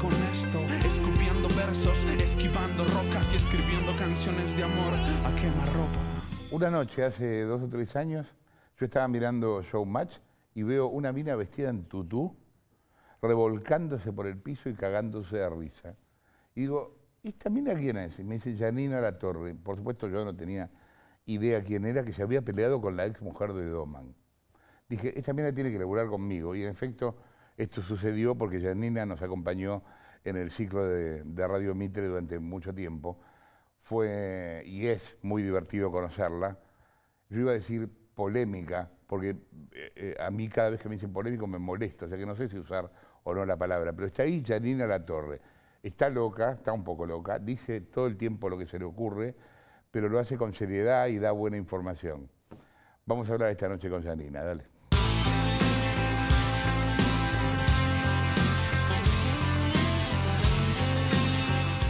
con esto, versos, rocas y escribiendo canciones de amor a Una noche, hace dos o tres años, yo estaba mirando Showmatch y veo una mina vestida en tutú, revolcándose por el piso y cagándose de risa. Y digo, ¿y esta mina quién es? Y me dice Janina La Torre. Por supuesto, yo no tenía idea quién era, que se había peleado con la ex mujer de Doman. Dije, esta mina tiene que laburar conmigo. Y en efecto, esto sucedió porque Janina nos acompañó en el ciclo de, Radio Mitre durante mucho tiempo. Fue y es muy divertido conocerla. Yo iba a decir polémica, porque eh, eh, a mí cada vez que me dicen polémico me molesta, o sea que no sé si usar o no la palabra, pero está ahí Janina La Torre. Está loca, está un poco loca, dice todo el tiempo lo que se le ocurre, pero lo hace con seriedad y da buena información. Vamos a hablar esta noche con Janina, dale.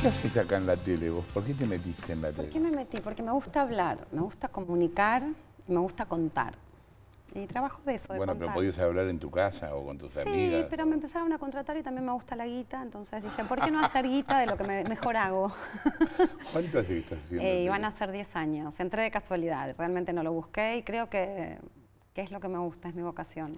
qué haces acá en la tele vos? ¿Por qué te metiste en la tele? ¿Por qué me metí? Porque me gusta hablar, me gusta comunicar y me gusta contar. Y trabajo de eso. De bueno, pero podías hablar en tu casa o con tus amigas. Sí, pero me empezaron a contratar y también me gusta la guita, entonces dije, ¿por qué no hacer guita de lo que mejor hago? ¿Cuánto hace eh, Iban van a ser 10 años. Entré de casualidad, realmente no lo busqué y creo que, es lo que me gusta, es mi vocación.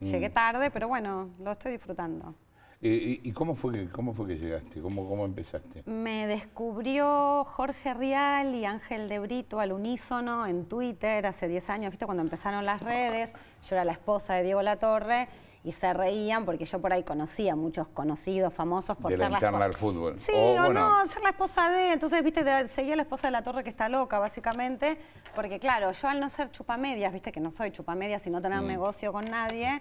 Mm. Llegué tarde, pero bueno, lo estoy disfrutando. Eh, ¿Y cómo fue, que, cómo fue que llegaste? ¿Cómo, empezaste? Me descubrió Jorge Rial y Ángel de Brito al unísono en Twitter hace 10 años, ¿viste? Cuando empezaron las redes. Yo era la esposa de Diego Latorre y se reían porque yo por ahí conocía muchos conocidos, famosos por de la fútbol. Sí, o, no, ser la esposa de. Entonces, viste, seguía la esposa de la torre que está loca, básicamente, porque claro, yo al no ser chupamedias, viste que no soy chupamedias y no tener mm. negocio con nadie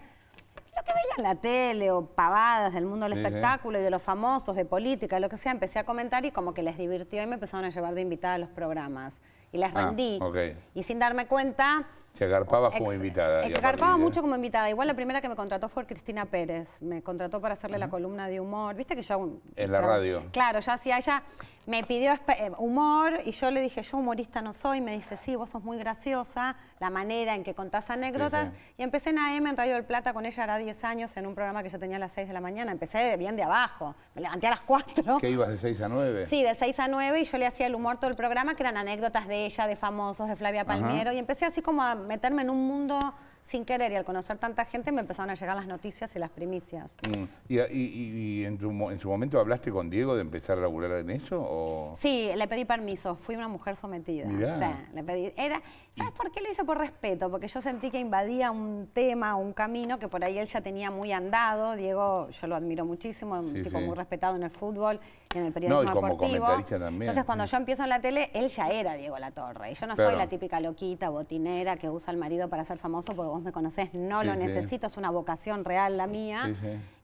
la tele o pavadas del mundo del espectáculo y de los famosos, de política, lo que sea, empecé a comentar y como que les divirtió y me empezaron a llevar de invitada a los programas. Y las rendí. Ah, y sin darme cuenta, te agarpabas como invitada. se agarpaba mucho como invitada. Igual la primera que me contrató fue Cristina Pérez. Me contrató para hacerle la columna de humor. Viste que yo... en la radio. Claro, ya hacía ella... Me pidió eh, humor y yo le dije, yo humorista no soy. Me dice, sí, vos sos muy graciosa, la manera en que contás anécdotas. Y empecé en AM, en Radio del Plata, con ella, era 10 años, en un programa que yo tenía a las 6 de la mañana. Empecé bien de abajo. Me levanté a las 4. ¿Qué ibas de 6 a 9? Sí, de 6 a 9 y yo le hacía el humor todo el programa, que eran anécdotas de ella, de famosos, de Flavia Palmiero. Y empecé así como a meterme en un mundo sin querer y al conocer tanta gente me empezaron a llegar las noticias y las primicias. Mm. ¿Y, en, en, su momento hablaste con Diego de empezar a laburar en eso? O... Sí, le pedí permiso, fui una mujer sometida. le pedí, era, ¿Sabes por qué lo hice? Por respeto, porque yo sentí que invadía un tema, un camino que por ahí él ya tenía muy andado. Diego, yo lo admiro muchísimo, un tipo muy respetado en el fútbol en el periodismo deportivo. Entonces, cuando mm. yo empiezo en la tele, él ya era Diego La Torre. Y yo no soy la típica loquita, botinera, que usa al marido para ser famoso porque vos me conocés, no lo necesito, es una vocación real la mía.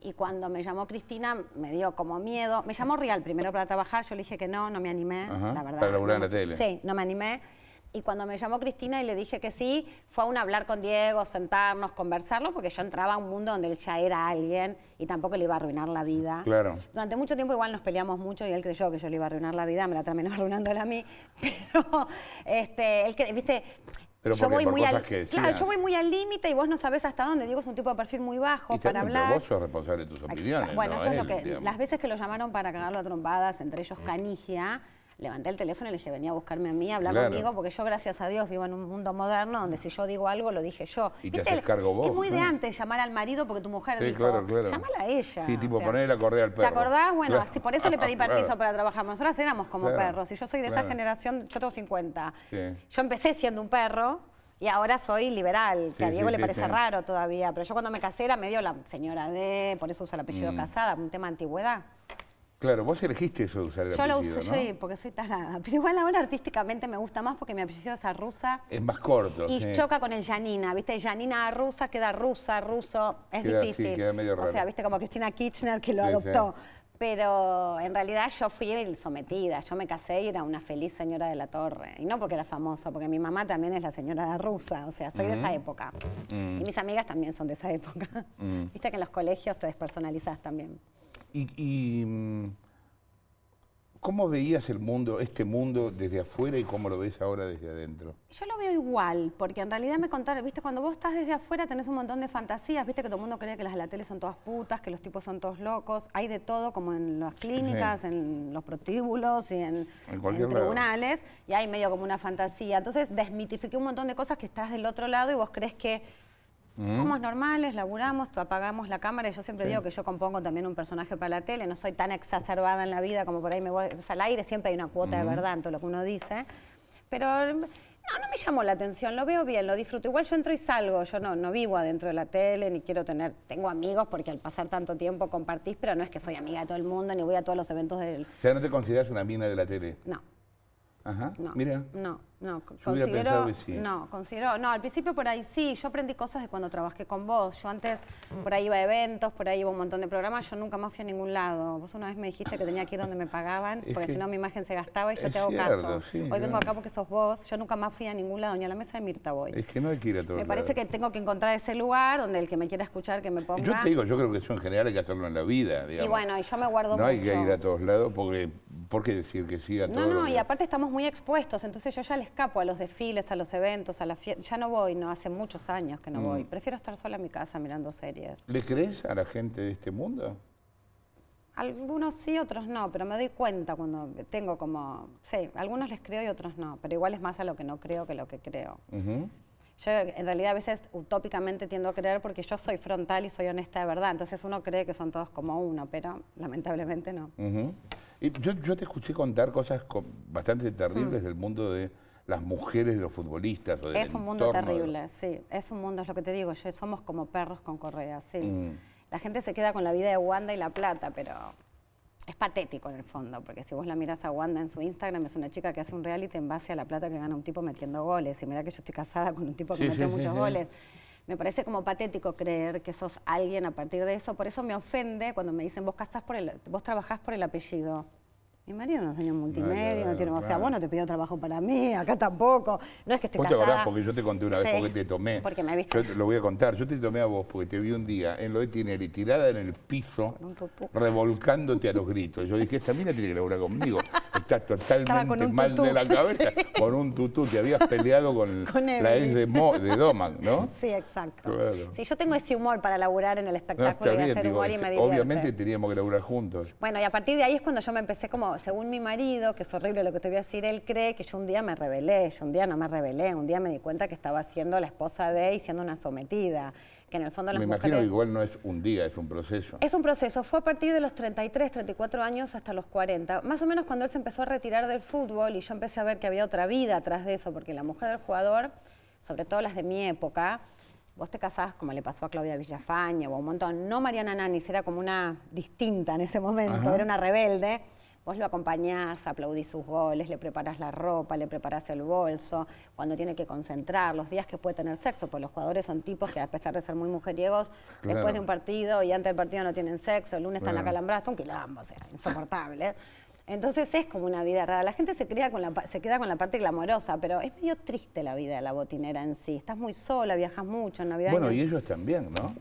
y cuando me llamó Cristina, me dio como miedo. Me llamó Real primero para trabajar, yo le dije que no, no me animé, la verdad. Para laburar en la tele. Sí, no me animé. Y cuando me llamó Cristina y le dije que sí, fue a un hablar con Diego, sentarnos, conversarlo, porque yo entraba a un mundo donde él ya era alguien y tampoco le iba a arruinar la vida. Claro. Durante mucho tiempo igual nos peleamos mucho y él creyó que yo le iba a arruinar la vida, me la terminó arruinándola a mí. Pero, este, él, viste, pero yo voy, muy al, claro, yo voy muy al límite y vos no sabés hasta dónde. Diego es un tipo de perfil muy bajo para hablar. Pero vos sos responsable de tus opiniones. Bueno, eso es lo que, las veces que lo llamaron para cagarlo a trompadas, entre ellos mm. Canigia, levanté el teléfono y le dije, venía a buscarme a mí, hablar conmigo, porque yo, gracias a Dios, vivo en un mundo moderno donde si yo digo algo, lo dije yo. Y te haces cargo vos. Es muy de antes llamar al marido porque tu mujer dijo, claro, claro. llámala a ella. Sí, tipo, ponerle la correa al perro. ¿Te acordás? Bueno, así, por eso le pedí permiso para trabajar. Nosotras éramos como perros. Y yo soy de esa generación, yo tengo 50. Yo empecé siendo un perro. Y ahora soy liberal, que a Diego le parece raro todavía, pero yo cuando me casé era medio la señora de, por eso uso el apellido mm. casada, un tema de antigüedad. Claro, vos elegiste eso de usar el yo Yo lo uso, porque soy tarada. Pero igual ahora artísticamente me gusta más porque mi apellido es rusa. Es más corto. Y choca con el Yanina, ¿viste? Janina rusa queda rusa, ruso. Es difícil. queda medio O sea, ¿viste? Como Cristina Kirchner que lo adoptó. Pero en realidad yo fui sometida, yo me casé y era una feliz señora de la torre. Y no porque era famosa, porque mi mamá también es la señora de la rusa, o sea, soy de esa época. Mm. Y mis amigas también son de esa época. Mm. Viste que en los colegios te despersonalizas también. Y, mm, cómo veías el mundo, este mundo desde afuera y cómo lo ves ahora desde adentro? Yo lo veo igual, porque en realidad me contaron, viste, cuando vos estás desde afuera tenés un montón de fantasías, viste que todo el mundo cree que las de la tele son todas putas, que los tipos son todos locos, hay de todo, como en las clínicas, en los protíbulos y en, tribunales, y hay medio como una fantasía. Entonces desmitifiqué un montón de cosas que estás del otro lado y vos crees que somos normales, laburamos, apagamos la cámara yo siempre digo que yo compongo también un personaje para la tele, no soy tan exacerbada en la vida como por ahí me voy al aire, siempre hay una cuota de verdad en todo lo que uno dice, pero no, no me llamó la atención, lo veo bien, lo disfruto. Igual yo entro y salgo, yo no, no vivo adentro de la tele, ni quiero tener, tengo amigos porque al pasar tanto tiempo compartís, pero no es que soy amiga de todo el mundo, ni voy a todos los eventos del... O sea, ¿no te consideras una mina de la tele? No. Ajá, no, mira. No, no, considero, no, considero, no, al principio por ahí sí, yo aprendí cosas de cuando trabajé con vos, yo antes por ahí iba a eventos, por ahí iba un montón de programas, yo nunca más fui a ningún lado, vos una vez me dijiste que tenía que ir donde me pagaban, porque si no mi imagen se gastaba y yo te hago caso, hoy vengo acá porque sos vos, yo nunca más fui a ningún lado, ni a la mesa de Mirta voy. Es que no hay que ir a todos Me parece que tengo que encontrar ese lugar donde el que me quiera escuchar que me ponga. Yo te digo, yo creo que eso en general hay que hacerlo en la vida, Y bueno, y yo me guardo mucho. No hay que ir a todos lados porque ¿Por qué decir que sí a todo? No, no, y aparte estamos muy expuestos, entonces yo ya le escapo a los desfiles, a los eventos, a las fiestas. Ya no voy, no, hace muchos años que no voy. Mm. Prefiero estar sola en mi casa mirando series. ¿Le crees a la gente de este mundo? Algunos sí, otros no, pero me doy cuenta cuando tengo como... Sí, algunos les creo y otros no, pero igual es más a lo que no creo que lo que creo. Yo en realidad a veces utópicamente tiendo a creer porque yo soy frontal y soy honesta de verdad, entonces uno cree que son todos como uno, pero lamentablemente no yo, te escuché contar cosas bastante terribles hmm. del mundo de las mujeres de los futbolistas. es un mundo terrible, sí. Es un mundo, es lo que te digo, somos como perros con correa, sí. Mm. La gente se queda con la vida de Wanda y La Plata, pero es patético en el fondo, porque si vos la mirás a Wanda en su Instagram, es una chica que hace un reality en base a la plata que gana un tipo metiendo goles. Y mira que yo estoy casada con un tipo que mete muchos goles me parece como patético creer que sos alguien a partir de eso. Por eso me ofende cuando me dicen, vos, casas por el, vos trabajás por el apellido. Mi marido no dueño multimedia, no, tiene, o sea, vos no te pidió trabajo para mí, acá tampoco. No es que esté ¿Vos te porque yo te conté una vez porque te tomé. Porque me viste. Yo lo voy a contar, yo te tomé a vos porque te vi un día en lo de Tineri tirada en el piso, revolcándote a los gritos. Yo dije, esta mina tiene que laburar conmigo. Estás totalmente mal de la cabeza con un tutú. Te habías peleado con, la ex de, Mo, de Doman, ¿no? Sí, exacto. Claro. Sí, yo tengo ese humor para laburar en el espectáculo y hacer humor y me Obviamente teníamos que laburar juntos. Bueno, y a partir de ahí es cuando yo me empecé como según mi marido, que es horrible lo que te voy a decir, él cree que yo un día me rebelé, yo un día no me rebelé, un día me di cuenta que estaba siendo la esposa de y siendo una sometida que en el fondo las Me imagino igual no es un día, es un proceso. Es un proceso. Fue a partir de los 33, 34 años hasta los 40. Más o menos cuando él se empezó a retirar del fútbol y yo empecé a ver que había otra vida atrás de eso, porque la mujer del jugador, sobre todo las de mi época, vos te casás como le pasó a Claudia Villafaña o a un montón, no Mariana Nanis, era como una distinta en ese momento, era una rebelde. Vos lo acompañás, aplaudís sus goles, le preparás la ropa, le preparás el bolso, cuando tiene que concentrar, los días que puede tener sexo, porque los jugadores son tipos que a pesar de ser muy mujeriegos, después de un partido y antes del partido no tienen sexo, el lunes están acalambrados, un quilombo, o sea, insoportable. Entonces es como una vida rara. La gente se, crea con la, se queda con la parte glamorosa, pero es medio triste la vida de la botinera en sí. Estás muy sola, viajas mucho en Navidad. Bueno, y, ellos también, ¿no?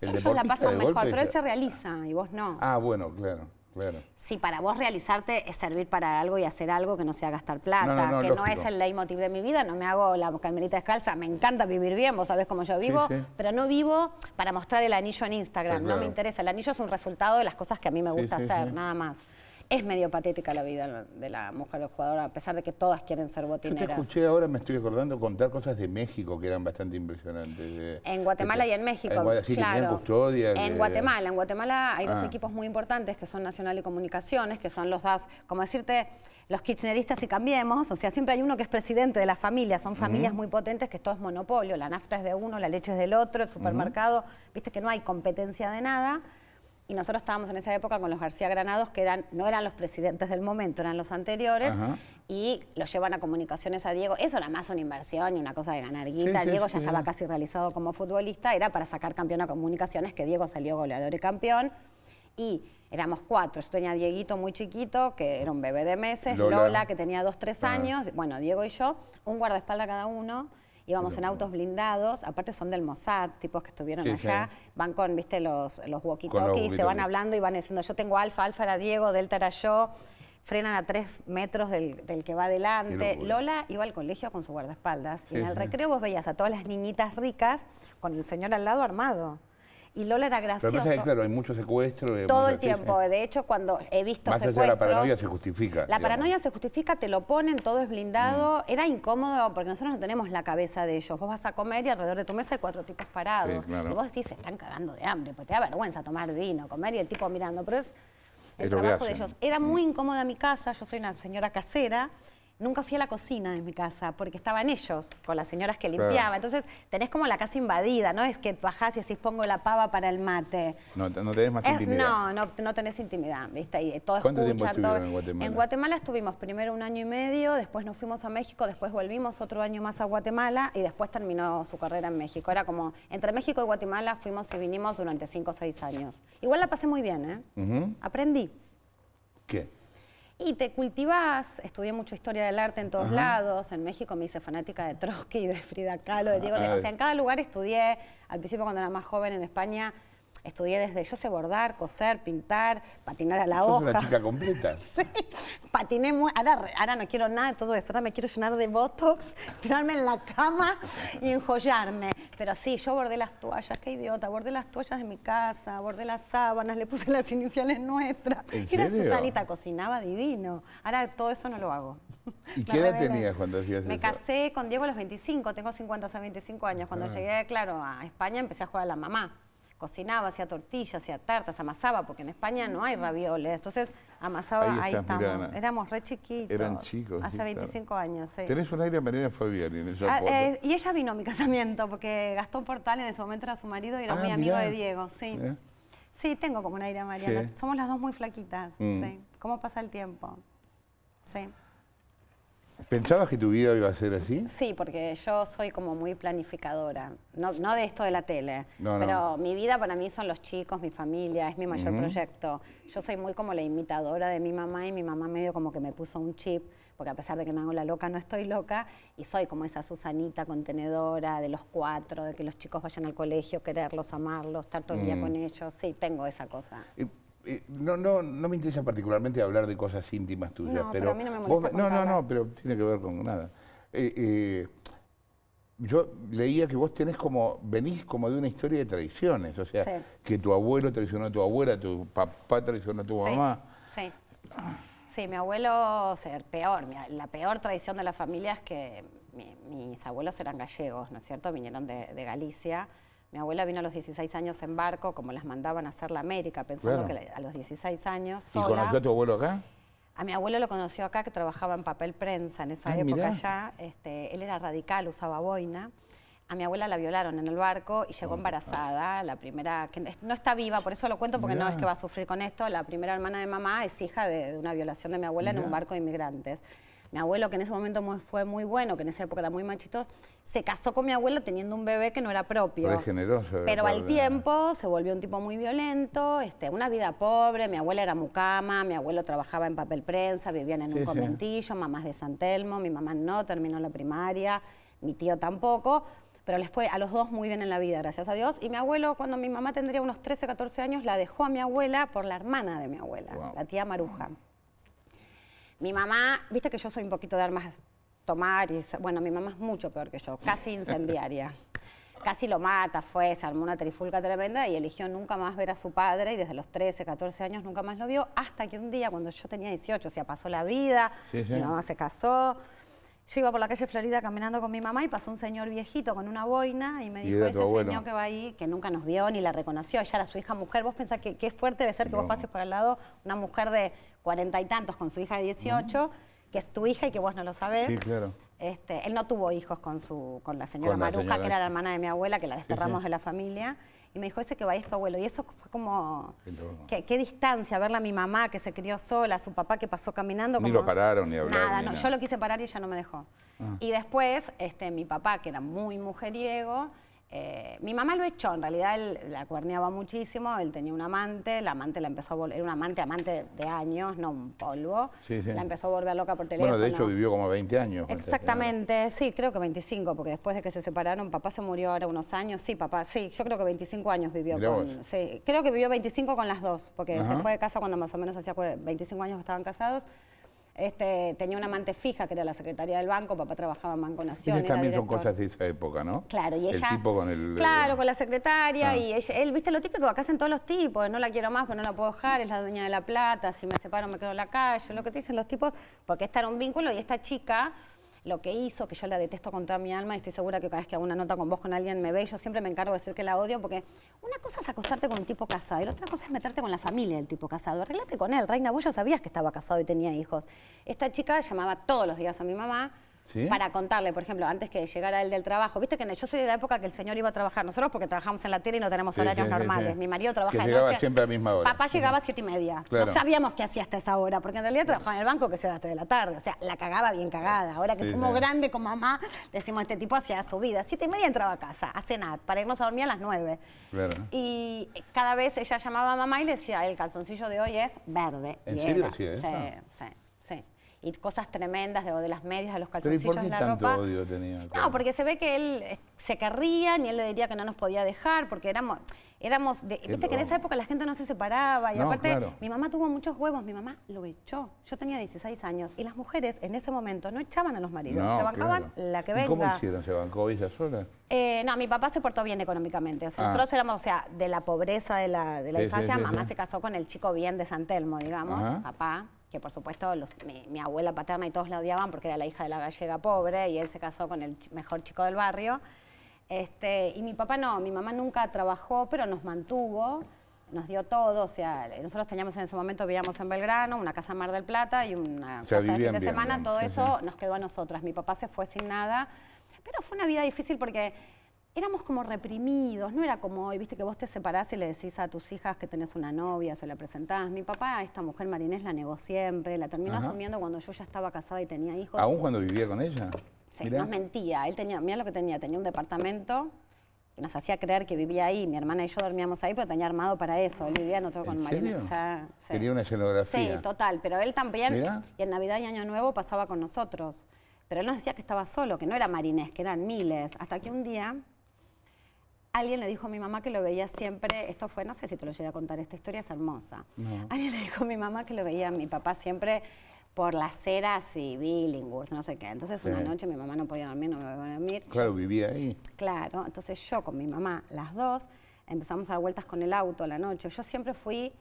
ellos la pasan mejor, pero él se realiza y vos no. Ah, bueno, claro, claro si para vos realizarte es servir para algo y hacer algo que no sea gastar plata, que no es el leitmotiv de mi vida, no me hago la calmerita descalza, me encanta vivir bien, vos sabés cómo yo vivo, pero no vivo para mostrar el anillo en Instagram, no me interesa, el anillo es un resultado de las cosas que a mí me gusta hacer, nada más es medio patética la vida de la mujer jugadora, a pesar de que todas quieren ser botineras. Yo te escuché ahora, me estoy acordando, contar cosas de México que eran bastante impresionantes. En Guatemala este, y en México, en, claro. en Guatemala, en Guatemala hay dos ah. equipos muy importantes que son Nacional y Comunicaciones, que son los DAS, como decirte, los kirchneristas y cambiemos, o sea, siempre hay uno que es presidente de la familia, son familias muy potentes que todo es monopolio, la nafta es de uno, la leche es del otro, el supermercado, viste que no hay competencia de nada y nosotros estábamos en esa época con los García Granados, que eran, no eran los presidentes del momento, eran los anteriores, y los llevan a comunicaciones a Diego. Eso era más una inversión y una cosa de ganar guita. Diego ya estaba casi realizado como futbolista, era para sacar campeón a comunicaciones, que Diego salió goleador y campeón. Y éramos cuatro. Yo tenía a Dieguito muy chiquito, que era un bebé de meses, Lola, que tenía dos, tres años, bueno, Diego y yo, un guardaespaldas cada uno íbamos en autos blindados, aparte son del Mossad, tipos que estuvieron allá, van con, viste, los, los walkie-talkies, se van hablando y van diciendo, yo tengo alfa, alfa era Diego, delta era yo, frenan a tres metros del, que va adelante. Lola iba al colegio con su guardaespaldas y en el recreo vos veías a todas las niñitas ricas con el señor al lado armado. Y Lola era graciosa. Pero claro, hay mucho secuestro. Todo el tiempo. De hecho, cuando he visto Más que la paranoia se justifica. La paranoia se justifica, te lo ponen, todo es blindado. Mm. Era incómodo porque nosotros no tenemos la cabeza de ellos. Vos vas a comer y alrededor de tu mesa hay cuatro tipos parados. Y vos decís, se están cagando de hambre, Pues te da vergüenza tomar vino, comer y el tipo mirando. Pero es el trabajo de ellos. Era mm. muy incómoda mi casa, yo soy una señora casera nunca fui a la cocina de mi casa porque estaban ellos con las señoras que limpiaba. Entonces tenés como la casa invadida, ¿no? Es que bajás y así pongo la pava para el mate. No, no tenés más intimidad. No, no, tenés intimidad, ¿viste? todo ¿Cuánto tiempo estuvieron en Guatemala? En Guatemala estuvimos primero un año y medio, después nos fuimos a México, después volvimos otro año más a Guatemala y después terminó su carrera en México. Era como, entre México y Guatemala fuimos y vinimos durante cinco o seis años. Igual la pasé muy bien, ¿eh? Aprendí. ¿Qué? Y te cultivás, estudié mucho historia del arte en todos lados, en México me hice fanática de Trotsky, de Frida Kahlo, de ah, Diego, Ay. o sea, en cada lugar estudié, al principio cuando era más joven en España, Estudié desde, yo sé bordar, coser, pintar, patinar a la hoja. ¿Eres una chica completa. sí, patiné muy, ahora, ahora, no quiero nada de todo eso, ahora me quiero llenar de botox, tirarme en la cama y enjollarme. Pero sí, yo bordé las toallas, qué idiota, bordé las toallas de mi casa, bordé las sábanas, le puse las iniciales nuestras. Era Susanita, cocinaba divino. Ahora todo eso no lo hago. ¿Y qué edad tenías cuando hacías eso? Me casé con Diego a los 25, tengo 50 a 25 años. Cuando ah. llegué, claro, a España empecé a jugar a la mamá cocinaba, hacía tortillas, hacía tartas, amasaba, porque en España no hay ravioles. Entonces amasaba, ahí, estamos. Éramos re chiquitos. Eran chicos. Hace 25 años, sí. Tenés un aire a Mariana Fabián en ah, eh, Y ella vino a mi casamiento, porque Gastón Portal en ese momento era su marido y era ah, mi amigo de Diego, sí. Eh. Sí, tengo como un aire a Mariana. Somos las dos muy flaquitas, mm. ¿Cómo pasa el tiempo? Sí. ¿Pensabas que tu vida iba a ser así? Sí, porque yo soy como muy planificadora. No, de esto de la tele, pero mi vida para mí son los chicos, mi familia, es mi mayor proyecto. Yo soy muy como la imitadora de mi mamá y mi mamá medio como que me puso un chip, porque a pesar de que me hago la loca, no estoy loca. Y soy como esa Susanita contenedora de los cuatro, de que los chicos vayan al colegio, quererlos, amarlos, estar todo el día mm. con ellos. Sí, tengo esa cosa. Eh, no, no, no me interesa particularmente hablar de cosas íntimas tuyas, pero, a mí no, me vos, no, no, no, pero tiene que ver con nada. Eh, eh, yo leía que vos tenés como, venís como de una historia de traiciones, o sea, que tu abuelo traicionó a tu abuela, tu papá traicionó a tu mamá. Sí. Sí, mi abuelo, o sea, peor, la peor traición de la familia es que mis abuelos eran gallegos, ¿no es cierto? Vinieron de, de Galicia mi abuela vino a los 16 años en barco, como las mandaban a hacer la América, pensando que a los 16 años. Sola, ¿Y conoció a tu abuelo acá? A mi abuelo lo conoció acá, que trabajaba en papel prensa en esa ah, época ya. Este, él era radical, usaba boina. A mi abuela la violaron en el barco y llegó ah, ah. embarazada, la primera, que no está viva, por eso lo cuento porque no es que va a sufrir con esto, la primera hermana de mamá es hija de, una violación de mi abuela en un barco de inmigrantes. Mi abuelo, que en ese momento fue muy bueno, que en esa época era muy machito, se casó con mi abuelo teniendo un bebé que no era propio. Pero, generoso, Pero al tiempo se volvió un tipo muy violento, este, una vida pobre, mi abuela era mucama, mi abuelo trabajaba en papel prensa, vivían en un conventillo, mamás de San Telmo, mi mamá no terminó la primaria, mi tío tampoco pero les fue a los dos muy bien en la vida, gracias a Dios. Y mi abuelo, cuando mi mamá tendría unos 13, 14 años, la dejó a mi abuela por la hermana de mi abuela, la tía Maruja. Mi mamá, viste que yo soy un poquito de armas tomar y bueno, mi mamá es mucho peor que yo, casi incendiaria. casi lo mata, fue, se armó una trifulca tremenda y eligió nunca más ver a su padre y desde los 13, 14 años nunca más lo vio, hasta que un día cuando yo tenía 18, o sea, pasó la vida, mi mamá se casó. Yo iba por la calle Florida caminando con mi mamá y pasó un señor viejito con una boina y me dijo, ese señor que va ahí, que nunca nos vio ni la reconoció, ella era su hija mujer, vos pensás que qué fuerte debe ser que vos pases por al lado una mujer de cuarenta y tantos con su hija de 18, que es tu hija y que vos no lo sabés. Sí, claro. Este, él no tuvo hijos con, su, con la señora Maruja, que era la hermana de mi abuela, que la desterramos de la familia. Y me dijo, ese que vaya a tu abuelo. Y eso fue como, qué, distancia, verla a mi mamá que se crió sola, a su papá que pasó caminando. Como, ni lo pararon ni hablaron. Nada, yo lo quise parar y ella no me dejó. Ah. Y después, este, mi papá, que era muy mujeriego, eh, mi mamá lo echó, en realidad él la cuarneaba muchísimo, él tenía un amante, la amante la empezó a volver, era un amante, amante de años, no un polvo, la empezó a volver loca por teléfono. Bueno, de hecho vivió como 20 años. Eh, Exactamente, eh, sí, creo que 25, porque después de que se separaron, papá se murió ahora unos años, sí, papá, sí, yo creo que 25 años vivió con, creo que vivió 25 con las dos, porque se fue de casa cuando más o menos hacía 25 años estaban casados, este, tenía una amante fija que era la secretaria del banco, papá trabajaba en Banco Nación. también son cosas de esa época, ¿no? Claro, y ella. tipo con Claro, eh, con la secretaria ah. y él, viste lo típico, acá hacen todos los tipos, no la quiero más, pero no la puedo dejar, es la dueña de la plata, si me separo me quedo en la calle, lo que te dicen los tipos, porque está era un vínculo y esta chica lo que hizo, que yo la detesto con toda mi alma y estoy segura que cada vez que hago una nota con vos, con alguien me ve, yo siempre me encargo de decir que la odio porque una cosa es acostarte con un tipo casado y la otra cosa es meterte con la familia del tipo casado. Arreglate con él, Reina, vos ya sabías que estaba casado y tenía hijos. Esta chica llamaba todos los días a mi mamá para contarle, por ejemplo, antes que llegara él del trabajo. Viste que yo soy de la época que el señor iba a trabajar, nosotros porque trabajamos en la tele y no tenemos horarios normales. Mi marido trabajaba de noche. siempre a misma hora. Papá llegaba a siete y media. No sabíamos qué hacía hasta esa hora, porque en realidad trabajaba en el banco que se hasta de la tarde. O sea, la cagaba bien cagada. Ahora que somos grandes con mamá, decimos, este tipo hacía su vida. Siete y media entraba a casa, a cenar, para irnos a dormir a las nueve. Y cada vez ella llamaba a mamá y le decía, el calzoncillo de hoy es verde. y serio? sí, sí y cosas tremendas de, las medias, de los calzoncillos, ¿Pero y qué tanto odio tenía? No, porque se ve que él eh, se querría, y él le diría que no nos podía dejar, porque éramos éramos, viste que en esa época la gente no se separaba y aparte mi mamá tuvo muchos huevos, mi mamá lo echó. Yo tenía 16 años y las mujeres en ese momento no echaban a los maridos, se bancaban la que venga. ¿Cómo hicieron? ¿Se bancó ella sola? Eh, no, mi papá se portó bien económicamente, o sea, ah. nosotros éramos, o sea, de la pobreza de la, infancia, mamá se casó con el chico bien de San Telmo, digamos, papá que por supuesto mi, abuela paterna y todos la odiaban porque era la hija de la gallega pobre y él se casó con el mejor chico del barrio. Este, y mi papá no, mi mamá nunca trabajó, pero nos mantuvo, nos dio todo. O sea, nosotros teníamos en ese momento, vivíamos en Belgrano, una casa en Mar del Plata y una de fin de semana, todo eso nos quedó a nosotras. Mi papá se fue sin nada, pero fue una vida difícil porque éramos como reprimidos, no era como hoy, viste que vos te separás y le decís a tus hijas que tenés una novia, se la presentás. Mi papá, esta mujer Marinés, la negó siempre, la terminó asumiendo cuando yo ya estaba casada y tenía hijos. ¿Aún cuando vivía con ella? Sí, nos mentía. Él tenía, mira lo que tenía, tenía un departamento que nos hacía creer que vivía ahí. Mi hermana y yo dormíamos ahí, pero tenía armado para eso. Él vivía en otro con Marinés. Quería una escenografía. Sí, total. Pero él también, y en Navidad y Año Nuevo pasaba con nosotros pero él nos decía que estaba solo, que no era Marinés, que eran miles. Hasta que un día Alguien le dijo a mi mamá que lo veía siempre, esto fue, no sé si te lo llegué a contar, esta historia es hermosa. Alguien le dijo a mi mamá que lo veía a mi papá siempre por las ceras y Billinghurst, no sé qué. Entonces una noche mi mamá no podía dormir, no me a dormir. Claro, vivía ahí. Claro, entonces yo con mi mamá, las dos, empezamos a dar vueltas con el auto la noche. Yo siempre fui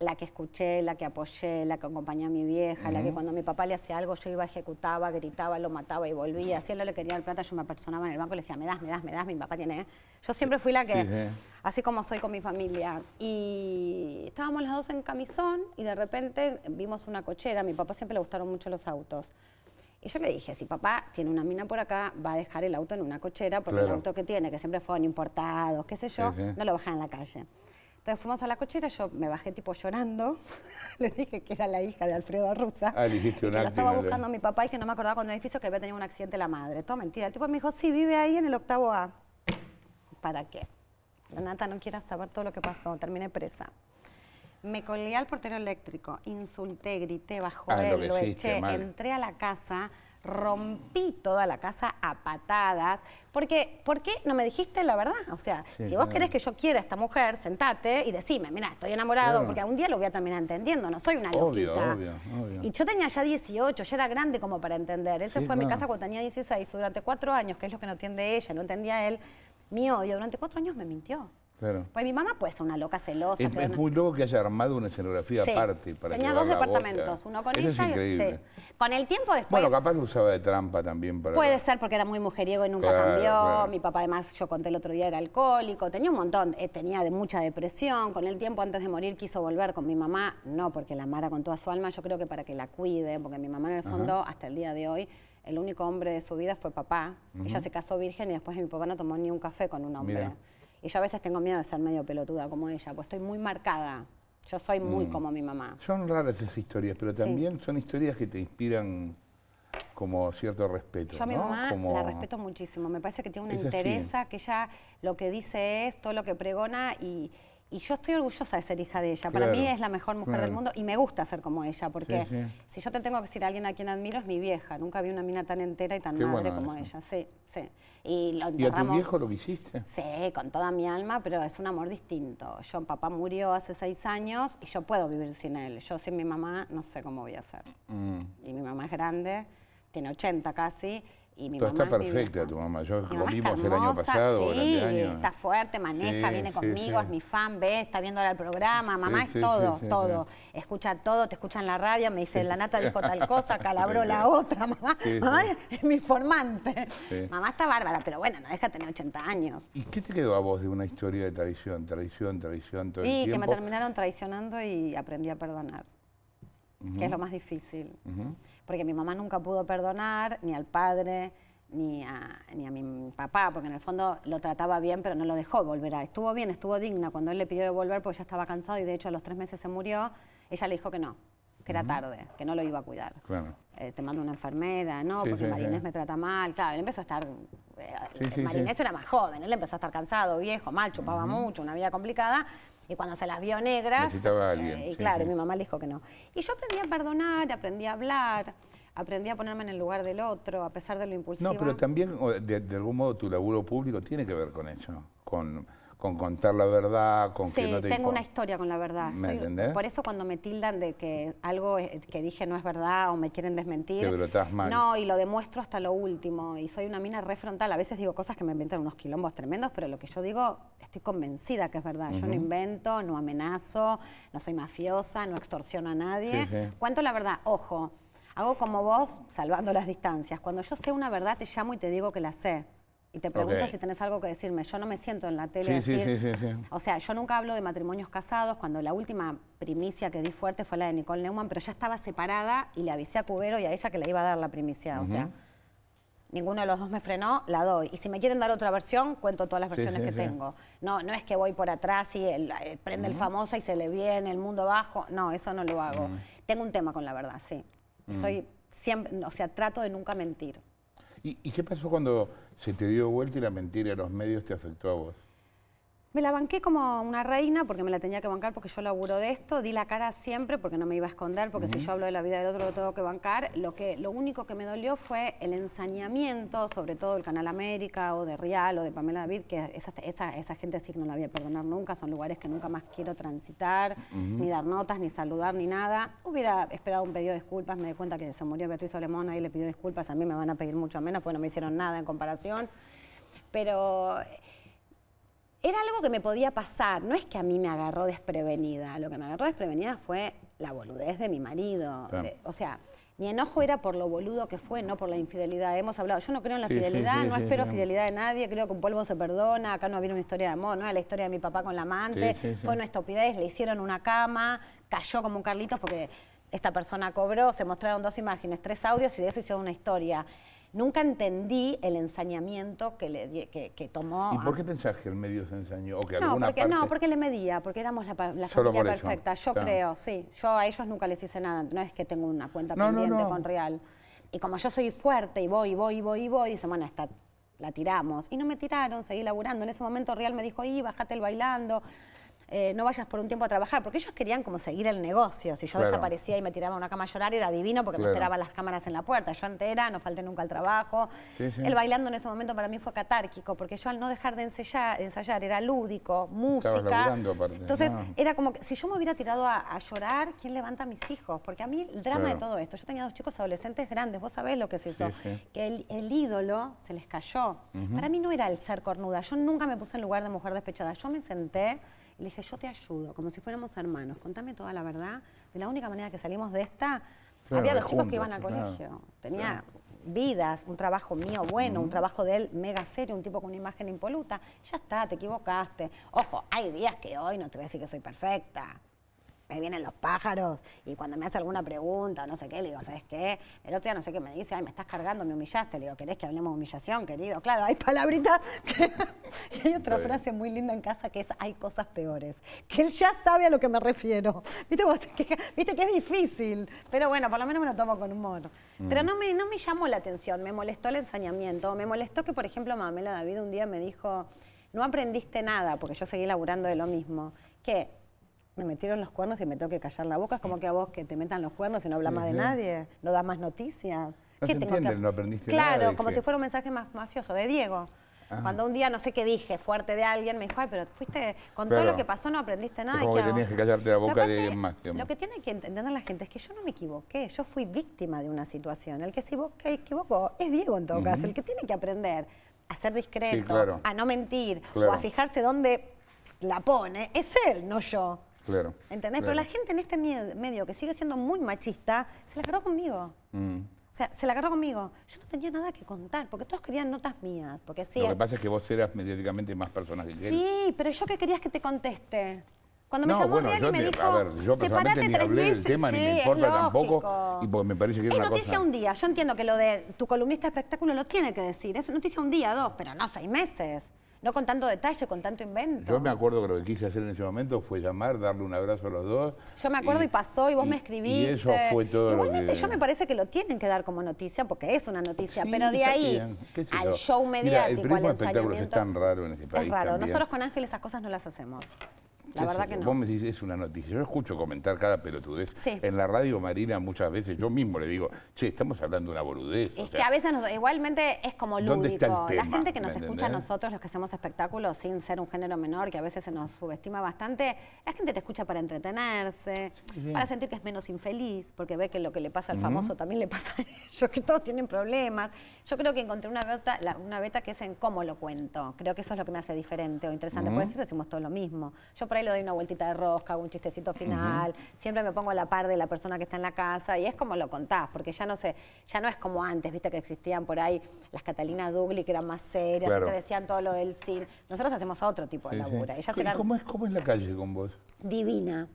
la que escuché, la que apoyé, la que acompañé a mi vieja, la que cuando mi papá le hacía algo yo iba, ejecutaba, gritaba, lo mataba y volvía. Si él no le quería el plata, yo me apersonaba en el banco y le decía, me das, me das, me das, mi papá tiene... Yo siempre fui la que, así como soy con mi familia. Y estábamos las dos en camisón y de repente vimos una cochera. A mi papá siempre le gustaron mucho los autos. Y yo le dije, si papá tiene una mina por acá, va a dejar el auto en una cochera, porque el auto que tiene, que siempre fueron importados, qué sé yo, no lo bajan en la calle. Entonces fuimos a la cochera, yo me bajé tipo llorando, le dije que era la hija de Alfredo Arruza, ah, que estaba buscando a mi papá y que no me acordaba cuando el edificio que había tenido un accidente la madre. Todo mentira. El tipo me dijo, sí, vive ahí en el octavo A. ¿Para qué? La nata no quiera saber todo lo que pasó, terminé presa. Me colgué al portero eléctrico, insulté, grité, bajó ah, el, eché, entré a la casa rompí toda la casa a patadas, porque ¿por qué no me dijiste la verdad? O sea, si vos querés que yo quiera a esta mujer, sentate y decime, mira, estoy enamorado, porque algún día lo voy a terminar entendiendo, no soy una obvio, Obvio, obvio. Y yo tenía ya 18, ya era grande como para entender. Él se fue a mi casa cuando tenía 16, durante cuatro años, que es lo que no entiende ella, no entendía él, mi odio, durante cuatro años me mintió. Pues mi mamá puede ser una loca celosa. Es, muy loco que haya armado una escenografía aparte. Para Tenía dos departamentos, uno con Eso ella es increíble. Con el tiempo después... Bueno, capaz lo usaba de trampa también. para Puede ser porque era muy mujeriego y nunca cambió. Mi papá además, yo conté el otro día, era alcohólico. Tenía un montón, eh, tenía de mucha depresión. Con el tiempo antes de morir quiso volver con mi mamá. No, porque la amara con toda su alma. Yo creo que para que la cuide, porque mi mamá en el fondo, hasta el día de hoy, el único hombre de su vida fue papá. Ella se casó virgen y después mi papá no tomó ni un café con un hombre. Y yo a veces tengo miedo de ser medio pelotuda como ella, pues estoy muy marcada. Yo soy muy mm. como mi mamá. Son raras esas historias, pero también son historias que te inspiran como cierto respeto. Yo a mi mamá la respeto muchísimo. Me parece que tiene una interés que ella lo que dice es todo lo que pregona y, y yo estoy orgullosa de ser hija de ella. Para mí es la mejor mujer del mundo y me gusta ser como ella, porque si yo te tengo que decir a alguien a quien admiro es mi vieja. Nunca vi una mina tan entera y tan madre como ella. Sí, sí. Y, a tu viejo lo visiste Sí, con toda mi alma, pero es un amor distinto. Yo, papá murió hace seis años y yo puedo vivir sin él. Yo sin mi mamá no sé cómo voy a hacer. Mm. Y mi mamá es grande, tiene 80 casi y está perfecta tu mamá. Yo lo vimos el año pasado. Sí, está fuerte, maneja, viene conmigo, es mi fan, ve, está viendo ahora el programa. Mamá es todo, todo. Escucha todo, te escucha en la radio, me dice, la nata dijo tal cosa, calabró la otra. Mamá, es mi formante, Mamá está bárbara, pero bueno, no deja tener 80 años. ¿Y qué te quedó a vos de una historia de traición, traición, traición, todo el tiempo? Sí, que me terminaron traicionando y aprendí a perdonar que es lo más difícil. Porque mi mamá nunca pudo perdonar ni al padre, ni a, ni a, mi papá, porque en el fondo lo trataba bien, pero no lo dejó volver a. Estuvo bien, estuvo digna cuando él le pidió de volver, porque ya estaba cansado y de hecho a los tres meses se murió. Ella le dijo que no, que era tarde, que no lo iba a cuidar. Eh, te mando una enfermera, no, porque Marinés me trata mal. Claro, él empezó a estar. Eh, Marinés era más joven, él empezó a estar cansado, viejo, mal, chupaba mucho, una vida complicada. Y cuando se las vio negras... Necesitaba eh, alguien. y claro, mi mamá le dijo que no. Y yo aprendí a perdonar, aprendí a hablar, aprendí a ponerme en el lugar del otro, a pesar de lo impulsivo. No, pero también, de, de algún modo, tu laburo público tiene que ver con eso, con con contar la verdad, con que no te... tengo una historia con la verdad. ¿Me Por eso cuando me tildan de que algo eh, que dije no es verdad o me quieren desmentir... No, y lo demuestro hasta lo último. Y soy una mina refrontal. A veces digo cosas que me inventan unos quilombos tremendos, pero lo que yo digo estoy convencida que es verdad. Yo no invento, no amenazo, no soy mafiosa, no extorsiono a nadie. Cuento la verdad. Ojo, hago como vos, salvando las distancias. Cuando yo sé una verdad, te llamo y te digo que la sé y te pregunto si tenés algo que decirme. Yo no me siento en la tele. Sí, decir, sí, sí, O sea, yo nunca hablo de matrimonios casados. Cuando la última primicia que di fuerte fue la de Nicole Neumann, pero ya estaba separada y le avisé a Cubero y a ella que le iba a dar la primicia. O sea, ninguno de los dos me frenó, la doy. Y si me quieren dar otra versión, cuento todas las versiones que tengo. No, no es que voy por atrás y eh, prende el famoso y se le viene el mundo bajo. No, eso no lo hago. Tengo un tema con la verdad, sí. Soy siempre, o sea, trato de nunca mentir. ¿Y, qué pasó cuando se te dio vuelta y la mentira a los medios te afectó a vos? Me la banqué como una reina porque me la tenía que bancar porque yo laburo de esto, di la cara siempre porque no me iba a esconder, porque si yo hablo de la vida del otro lo tengo que bancar. Lo, que, lo único que me dolió fue el ensañamiento, sobre todo del Canal América o de Real o de Pamela David, que esa, esa, gente así que no la voy a perdonar nunca, son lugares que nunca más quiero transitar, ni dar notas, ni saludar, ni nada. Hubiera esperado un pedido de disculpas, me di cuenta que se murió Beatriz Olemón, y le pidió disculpas, a mí me van a pedir mucho menos, porque no me hicieron nada en comparación. Pero era algo que me podía pasar, no es que a mí me agarró desprevenida, lo que me agarró desprevenida fue la boludez de mi marido. Eh, o sea, mi enojo era por lo boludo que fue, no por la infidelidad. Hemos hablado, yo no creo en la fidelidad, no espero fidelidad de nadie, creo que un polvo se perdona, acá no había una historia de amor, no era la historia de mi papá con la amante, fue una estupidez, le hicieron una cama, cayó como un Carlitos porque esta persona cobró, se mostraron dos imágenes, tres audios y de eso hicieron una historia nunca entendí el ensañamiento que, le, que, que tomó. ¿Y por ah. qué pensás que el medio se ensañó? ¿O que no, porque, no, porque le medía, porque éramos la, la familia perfecta. Yo creo, sí. Yo a ellos nunca les hice nada. No es que tengo una cuenta pendiente con Real. Y como yo soy fuerte y voy, y voy, y voy, y voy, dice, bueno, está, la tiramos. Y no me tiraron, seguí laburando. En ese momento Real me dijo, y bájate el bailando. Eh, no vayas por un tiempo a trabajar, porque ellos querían como seguir el negocio. Si yo desaparecía y me tiraba a una cama a llorar, era divino porque me esperaban las cámaras en la puerta. Yo entera, no falté nunca al trabajo. El bailando en ese momento para mí fue catárquico, porque yo al no dejar de ensayar, ensayar era lúdico, música. Entonces, era como si yo me hubiera tirado a, llorar, ¿quién levanta a mis hijos? Porque a mí el drama de todo esto, yo tenía dos chicos adolescentes grandes, vos sabés lo que es eso, que el, ídolo se les cayó. Para mí no era el ser cornuda, yo nunca me puse en lugar de mujer despechada, yo me senté le dije, yo te ayudo, como si fuéramos hermanos, contame toda la verdad. De la única manera que salimos de esta, había dos chicos que iban al colegio, tenía vidas, un trabajo mío bueno, un trabajo de él mega serio, un tipo con una imagen impoluta, ya está, te equivocaste. Ojo, hay días que hoy no te voy a decir que soy perfecta, me vienen los pájaros y cuando me hace alguna pregunta, o no sé qué, le digo, ¿sabes qué? El otro día no sé qué me dice, ay, me estás cargando, me humillaste. Le digo, ¿querés que hablemos de humillación, querido? Claro, hay palabritas. Que... y hay otra frase muy linda en casa que es, hay cosas peores. Que él ya sabe a lo que me refiero. ¿Viste, Que, es difícil? Pero bueno, por lo menos me lo tomo con humor. Mm. Pero no me, no me llamó la atención, me molestó el ensañamiento. Me molestó que, por ejemplo, Mamela David un día me dijo, no aprendiste nada, porque yo seguí laburando de lo mismo. Que me metieron los cuernos y me tengo que callar la boca. Es como que a vos que te metan los cuernos y no hablas más de nadie, no das más noticias. ¿Qué entiende, no aprendiste claro, como si fuera un mensaje más mafioso de Diego. Ah. Cuando un día no sé qué dije fuerte de alguien, me dijo, ay, pero fuiste, con todo lo que pasó no aprendiste nada. Como que tenías que callarte la boca de alguien más. Lo que tiene que entender la gente es que yo no me equivoqué, yo fui víctima de una situación. El que se equivocó es Diego en todo caso, el que tiene que aprender a ser discreto, a no mentir o a fijarse dónde la pone, es él, no yo. Claro. ¿Entendés? Pero la gente en este medio, que sigue siendo muy machista, se la agarró conmigo. Mm. O sea, se la agarró conmigo. Yo no tenía nada que contar, porque todos querían notas mías. Porque así Lo que pasa es que vos eras mediáticamente más personal que él. Sí, pero yo qué querías que te conteste. Cuando me llamó y me dijo, a ver, yo hablé sí, ni me importa tampoco, y porque me parece que es, noticia un día. Yo entiendo que lo de tu columnista de espectáculo lo tiene que decir. Es noticia un día, dos, pero no seis meses no con tanto detalle, con tanto invento. Yo me acuerdo que lo que quise hacer en ese momento fue llamar, darle un abrazo a los dos. Yo me acuerdo y, pasó y vos me escribiste. Y eso fue todo lo que... yo me parece que lo tienen que dar como noticia, porque es una noticia, pero de ahí al show mediático, el al espectáculo Es tan raro en este país Es raro, nosotros con Ángel esas cosas no las hacemos. La verdad que no. Vos me decís, es una noticia. Yo escucho comentar cada pelotudez. En la radio Marina muchas veces yo mismo le digo, che, estamos hablando de una boludez. Es que a veces igualmente es como lúdico. La gente que nos escucha a nosotros, los que hacemos espectáculos, sin ser un género menor, que a veces se nos subestima bastante, la gente te escucha para entretenerse, para sentir que es menos infeliz, porque ve que lo que le pasa al famoso también le pasa a ellos, que todos tienen problemas. Yo creo que encontré una beta, una beta que es en cómo lo cuento. Creo que eso es lo que me hace diferente o interesante. Uh -huh. Puede decimos todo lo mismo. Yo por ahí le doy una vueltita de rosca, un chistecito final, siempre me pongo a la par de la persona que está en la casa y es como lo contás, porque ya no sé, ya no es como antes, viste que existían por ahí las Catalinas Dugli que eran más serias, que decían todo lo del cine. Nosotros hacemos otro tipo de labura. ¿Cómo es la calle con vos? Divina.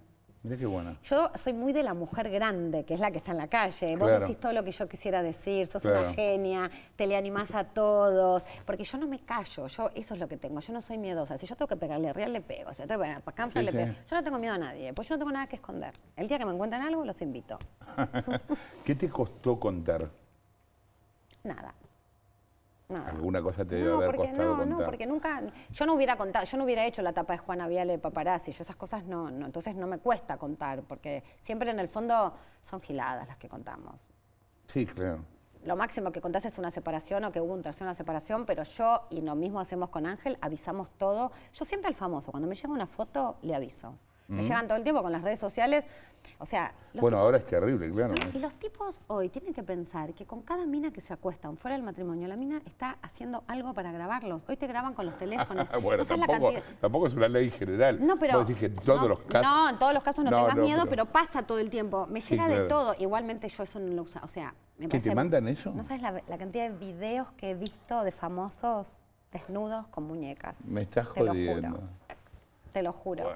Mira qué buena. Yo soy muy de la mujer grande, que es la que está en la calle. Vos decís todo lo que yo quisiera decir, sos una genia, te le animás a todos. Porque yo no me callo, yo eso es lo que tengo. Yo no soy miedosa. Si yo tengo que pegarle Real, le pego. yo le pego. Yo no tengo miedo a nadie, pues yo no tengo nada que esconder. El día que me encuentran algo, los invito. ¿Qué te costó contar? Nada. Alguna cosa te debe haber costado no, No, porque nunca, yo no hubiera contado, yo no hubiera hecho la tapa de Juana Viale de paparazzi, yo esas cosas no, entonces no me cuesta contar, porque siempre en el fondo son giladas las que contamos. Sí, creo. Lo máximo que contás es una separación o que hubo un tercero una separación, pero yo, y lo mismo hacemos con Ángel, avisamos todo. Yo siempre al famoso, cuando me llega una foto, le aviso. Me mm. llegan todo el tiempo con las redes sociales, bueno, ahora es terrible, claro. Y los tipos hoy tienen que pensar que con cada mina que se acuestan fuera del matrimonio, la mina está haciendo algo para grabarlos. Hoy te graban con los teléfonos. bueno, tampoco, tampoco, es una ley general. No, pero todos no, los casos. No, en todos los casos no, tengas miedo, pero, pasa todo el tiempo. Me llega de todo. Igualmente yo eso no lo uso. O sea, me ¿Que te mandan eso? No sabes la, cantidad de videos que he visto de famosos desnudos con muñecas. Me estás te jodiendo. Lo juro. Te lo juro.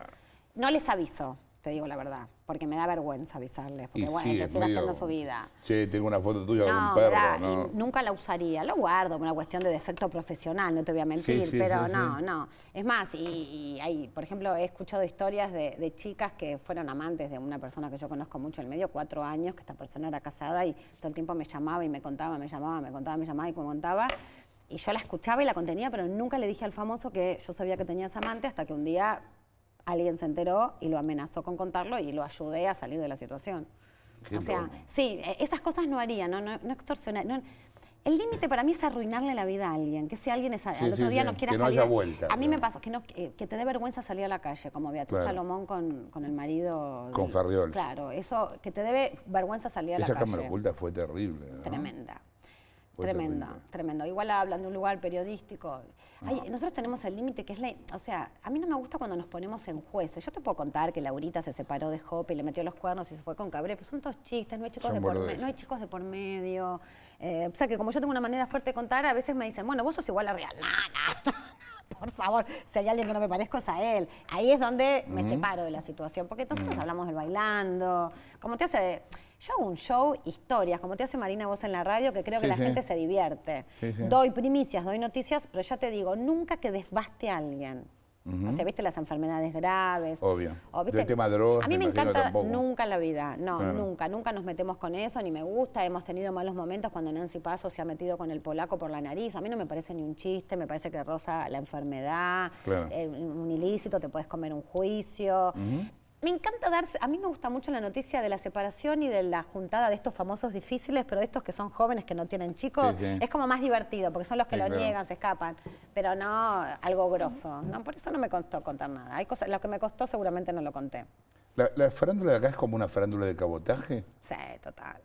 No les aviso te digo la verdad, porque me da vergüenza avisarle porque bueno, sí, siga haciendo su vida. Sí, tengo una foto tuya con un perro, Nunca la usaría, lo guardo por una cuestión de defecto profesional, no te voy a mentir, pero no, no. Es más, y, hay, por ejemplo, he escuchado historias de, chicas que fueron amantes de una persona que yo conozco mucho en el medio, cuatro años, que esta persona era casada y todo el tiempo me llamaba y me contaba, me llamaba, me contaba, me llamaba y me contaba. Y yo la escuchaba y la contenía, pero nunca le dije al famoso que yo sabía que tenía tenías amante hasta que un día alguien se enteró y lo amenazó con contarlo y lo ayudé a salir de la situación. o sea, sí, e, esas cosas no haría, no, no, extorsionar. el límite para mí es arruinarle la vida a alguien, que si alguien al otro día no quiera que salir. vuelta, a mí me pasa que, no, eh, que, te dé vergüenza salir a la calle, como Beatriz Salomón con, el marido. Con Ferriol. Claro, eso, que te debe vergüenza salir a la calle. Esa cámara oculta fue terrible. Tremenda. Tremendo. tremenda, Igual hablan de un lugar periodístico. nosotros tenemos el límite que es la... O sea, a mí no me gusta cuando nos ponemos en jueces. Yo te puedo contar que Laurita se separó de Hop y le metió los cuernos y se fue con Cabré, Pues son todos chistes, no hay chicos, de por, no hay chicos de por medio. Eh, o sea, que como yo tengo una manera fuerte de contar, a veces me dicen, bueno, vos sos igual a Real. por favor, si hay alguien que no me parezco es a él. Ahí es donde me separo de la situación, porque entonces mm. nos hablamos del bailando, como te hace yo hago un show, historias, como te hace Marina vos en la radio, que creo que la gente se divierte. doy primicias, doy noticias, pero ya te digo, nunca que desbaste a alguien. O sea, viste las enfermedades graves. Obvio. El tema drogas, A mí me, encanta nunca en la vida. No, nunca. Nunca nos metemos con eso, ni me gusta. Hemos tenido malos momentos cuando Nancy Paso se ha metido con el polaco por la nariz. A mí no me parece ni un chiste. Me parece que rosa la enfermedad, eh, un ilícito, te puedes comer un juicio me encanta darse, a mí me gusta mucho la noticia de la separación y de la juntada de estos famosos difíciles, pero de estos que son jóvenes que no tienen chicos, es como más divertido, porque son los que lo niegan, se escapan, pero no algo grosso. No, por eso no me costó contar nada. Hay cosas, lo que me costó seguramente no lo conté. ¿La, la farándula de acá es como una farándula de cabotaje? Sí, total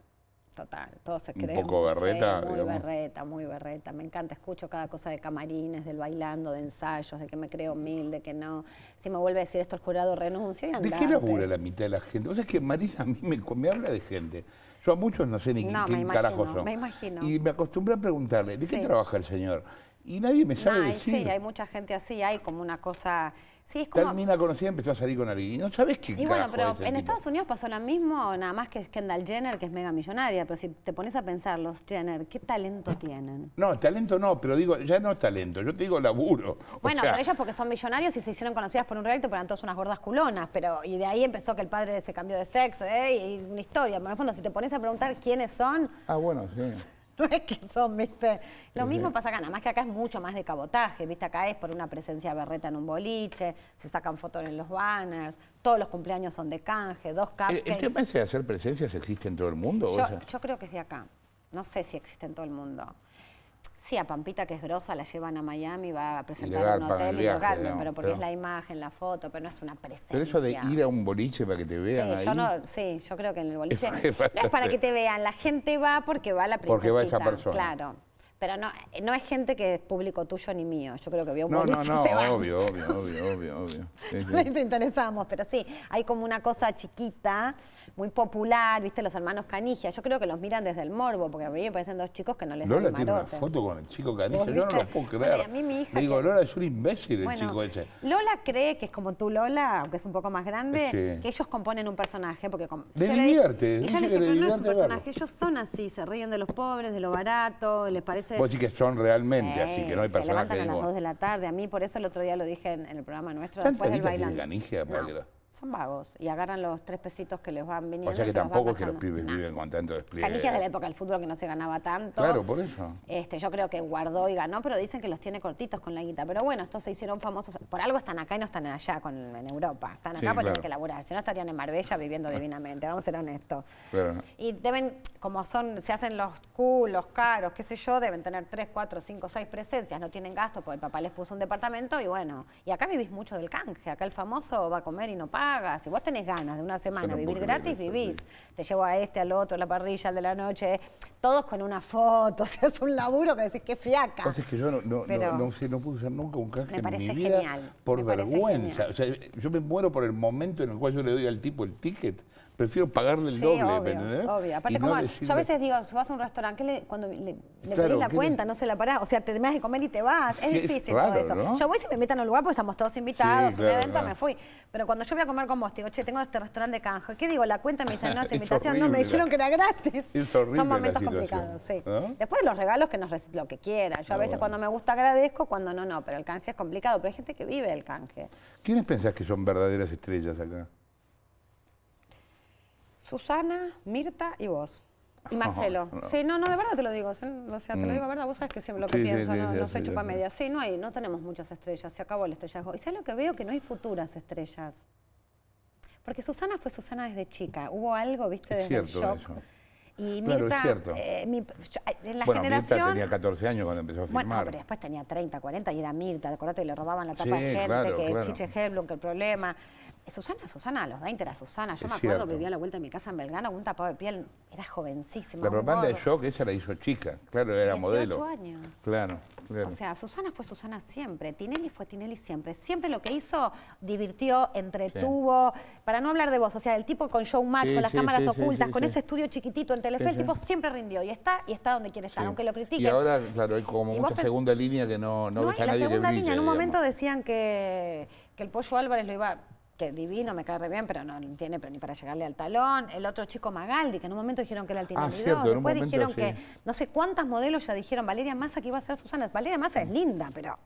total. todo se cree, Un poco berreta. muy berreta, muy berreta. Me encanta, escucho cada cosa de camarines, del bailando, de ensayos, de que me creo mil, de que no. Si me vuelve a decir esto el jurado, renuncio y ¿De qué labura la mitad de la gente? O sea, es que Marisa a mí me, habla de gente. Yo a muchos no sé ni qué carajo son. me imagino. Y me acostumbré a preguntarle, ¿de qué trabaja el señor? Y nadie me sabe decir. Sí, hay mucha gente así, hay como una cosa... Sí, es conocida empezó a salir con alguien. ¿No sabes qué Y bueno, pero en Estados Unidos pasó lo mismo, nada más que Kendall Jenner, que es mega millonaria. Pero si te pones a pensar, los Jenner, ¿qué talento tienen? No, talento no, pero digo, ya no es talento, yo te digo laburo. Bueno, o pero ellos porque son millonarios y se hicieron conocidas por un reality, pero eran todas unas gordas culonas. Pero, y de ahí empezó que el padre se cambió de sexo, ¿eh? Y una historia. Pero en el fondo, si te pones a preguntar quiénes son. Ah, bueno, sí. no es que son, ¿viste? Lo mismo pasa acá, nada más que acá es mucho más de cabotaje, ¿viste? Acá es por una presencia berreta en un boliche, se sacan fotos en los banners, todos los cumpleaños son de canje, dos cupcakes. ¿Es el de hacer presencias existe en todo el mundo? yo creo que es de acá. No sé si existe en todo el mundo. Sí, a Pampita, que es grosa, la llevan a Miami, va a presentar en un hotel y pero porque es la imagen, la foto, pero no es una presencia. Pero eso de ir a un boliche para que te vean ahí... Yo no, sí, yo creo que en el boliche es, para que te vean, la gente va porque va la princesita. Porque va esa persona. Claro. Pero no, no es gente que es público tuyo ni mío. Yo creo que vio un boliche No, no, no, obvio, obvio, obvio, obvio, No les interesamos, pero sí, hay como una cosa chiquita muy popular, viste, los hermanos Canigia. Yo creo que los miran desde el morbo, porque a mí me parecen dos chicos que no les Lola tiene una foto con el chico Canigia, yo no lo puedo creer. a mí mi hija digo, Lola es un imbécil el chico ese. Lola cree que es como tú, Lola, aunque es un poco más grande, que ellos componen un personaje. porque con... divierte. Y yo le no es un personaje, ellos son así, se ríen de los pobres, de lo barato, les parece... Vos sí que son realmente, así que no hay personaje. Se levantan a las 2 de la tarde, a mí por eso el otro día lo dije en, el programa nuestro, después del bailando. no. Son vagos y agarran los tres pesitos que les van viniendo. O sea que tampoco es que los pibes viven con tanto despliegue. de la época del fútbol que no se ganaba tanto. Claro, por eso. Este, yo creo que guardó y ganó, pero dicen que los tiene cortitos con la guita. Pero bueno, estos se hicieron famosos. Por algo están acá y no están allá con, en Europa. Están acá porque tienen que laburar. Si no, estarían en Marbella viviendo divinamente. Vamos a ser honestos. Y deben, como son, se hacen los culos caros, qué sé yo, deben tener tres, cuatro, cinco, seis presencias. No tienen gasto porque el papá les puso un departamento y bueno. Y acá vivís mucho del canje. Acá el famoso va a comer y no paga si vos tenés ganas de una semana vivir gratis, vivís. Te llevo a este, al otro, la parrilla, al de la noche. Todos con una foto. O sea, es un laburo que decís, que fiaca. Lo que es que yo no, pude usar nunca un canje en mi vida por vergüenza. yo me muero por el momento en el cual yo le doy al tipo el ticket prefiero pagarle el doble. Obvio, obvio. Aparte, como yo a veces digo, si vas a un restaurante, cuando le, pedís la cuenta, no se la parás, o sea, te dejas de comer y te vas, es, difícil todo eso. Yo voy si me invitan a un lugar, porque estamos todos invitados, un evento, me fui. Pero cuando yo voy a comer con vos, digo, che, tengo este restaurante de canje, ¿qué digo? La cuenta me dicen, no, es, invitación, no, me dijeron que era gratis. Son momentos complicados, sí. Después los regalos que nos lo que quiera. Yo ah, a veces cuando me gusta agradezco, cuando no, no, pero el canje es complicado, pero hay gente que vive el canje. ¿Quiénes pensás que son verdaderas estrellas acá? Susana, Mirta y vos. Y Marcelo. Sí, no, no, de verdad te lo digo. O sea, te lo mm. digo de verdad, vos sabés que siempre lo que pienso, no, no soy chupa media. Sí, no hay, no tenemos muchas estrellas, se acabó el estrellazgo. Y sé lo que veo que no hay futuras estrellas. Porque Susana fue Susana desde chica. Hubo algo, viste, desde es cierto Y Mirta, es cierto. en la bueno, Mirta tenía 14 años cuando empezó a filmar. Bueno, pero después tenía 30, 40 y era Mirta, acordate, le robaban la tapa de gente, que Chiche Heblum, que el problema. Eh, Susana, Susana, a los 20 era Susana. Yo me acuerdo que vivía a la vuelta de mi casa en Belgrano con un tapado de piel. Era jovencísima. La propaganda de shock, ella la hizo chica. Claro, era modelo. años. Claro, claro. O sea, Susana fue Susana siempre. Tinelli fue Tinelli siempre. Siempre lo que hizo divirtió, entretuvo. Para no hablar de vos, o sea, el tipo con showmatch, con las cámaras ocultas, con ese estudio chiquitito en Telefe, el tipo siempre rindió. Y está y está donde quiere estar, aunque lo critiquen. Y ahora, claro, hay como mucha segunda línea que no, no, a nadie la segunda línea, en un momento decían que, que el Pollo Álvarez lo iba que divino, me cae re bien, pero no tiene pero ni para llegarle al talón. El otro chico Magaldi, que en un momento dijeron que era el ah, Después dijeron que no sé cuántas modelos ya dijeron Valeria Massa que iba a ser Susana. Valeria Massa es linda, pero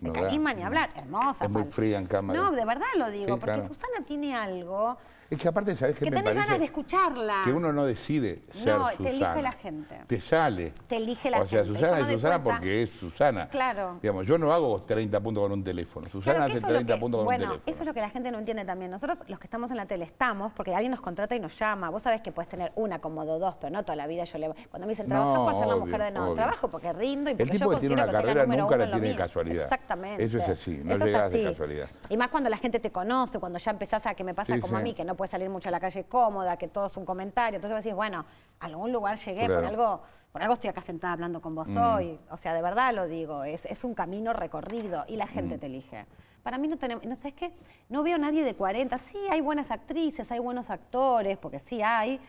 de no, carisma ni hablar. Hermosa. Es muy fría en cámara. No, de verdad lo digo, porque Susana tiene algo es que aparte, ¿sabes qué que me tenés ganas de escucharla. Que uno no decide ser no, te elige la gente. Te sale. Te elige la gente. O sea, Susana no es Susana porque es Susana. Claro. Digamos, yo no hago 30 puntos con un teléfono. Susana hace 30 puntos con un teléfono. Bueno, Eso es lo que la gente no entiende también. Nosotros, los que estamos en la tele, estamos porque alguien nos contrata y nos llama. Vos sabés que puedes tener una como dos, pero no toda la vida yo le... Cuando me dicen trabajo, no, puedo ser la mujer de no. Trabajo porque rindo y porque El tipo yo que tiene una carrera nunca la tiene casualidad. Exactamente. Eso es así, no llegas de casualidad. Y más cuando la gente te conoce, cuando ya empezás a que me pasa como a mí, que no puedes salir mucho a la calle cómoda, que todo es un comentario. Entonces vos decís, bueno, a algún lugar llegué, por, algo, por algo estoy acá sentada hablando con vos mm. hoy. O sea, de verdad lo digo, es, un camino recorrido y la gente mm. te elige. Para mí no tenemos, no es qué, no veo nadie de 40. Sí, hay buenas actrices, hay buenos actores, porque sí hay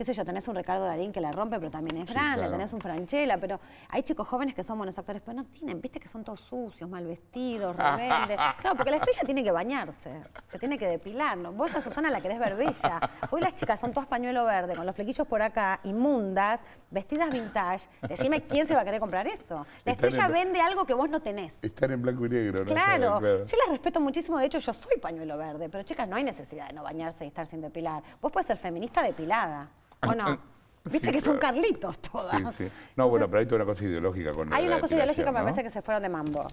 qué sé yo, tenés un Ricardo Darín que la rompe, pero también es grande, tenés un Franchella, pero hay chicos jóvenes que son buenos actores, pero no tienen, viste que son todos sucios, mal vestidos, rebeldes. claro, porque la estrella tiene que bañarse, se tiene que depilar, Vos a Susana la querés ver bella. Hoy las chicas son todas pañuelo verde, con los flequillos por acá, inmundas, vestidas vintage. Decime quién se va a querer comprar eso. La estrella vende algo que vos no tenés. estar en blanco y negro, ¿no? Claro. Yo las respeto muchísimo, de hecho yo soy pañuelo verde, pero chicas, no hay necesidad de no bañarse y estar sin depilar. Vos puedes ser feminista depilada. ¿O ah, no? Ah, Viste que son carlitos todas. No, bueno, pero hay toda una cosa ideológica con Hay una cosa ideológica, me parece que se fueron de mambo.